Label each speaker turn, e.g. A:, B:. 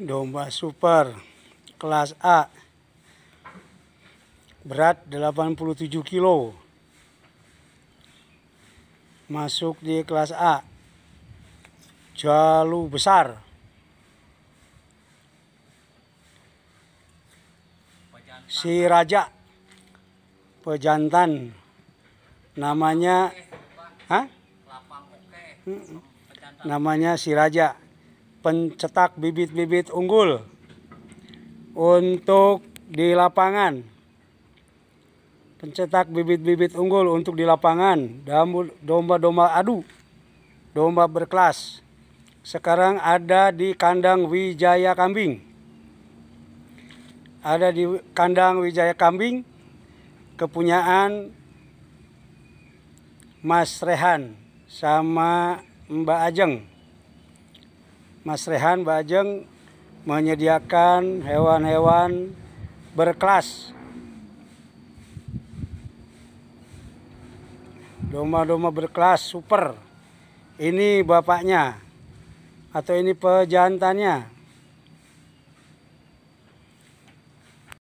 A: domba super kelas A berat 87 kilo masuk di kelas A jalu besar si raja pejantan namanya Hah? namanya si raja pencetak bibit-bibit unggul untuk di lapangan. Pencetak bibit-bibit unggul untuk di lapangan domba-domba adu, domba berkelas. Sekarang ada di kandang Wijaya Kambing. Ada di kandang Wijaya Kambing kepunyaan Mas Rehan sama Mbak Ajeng. Mas Rehan Bajeng menyediakan hewan-hewan berkelas. Domba-domba berkelas super. Ini bapaknya atau ini pejantannya.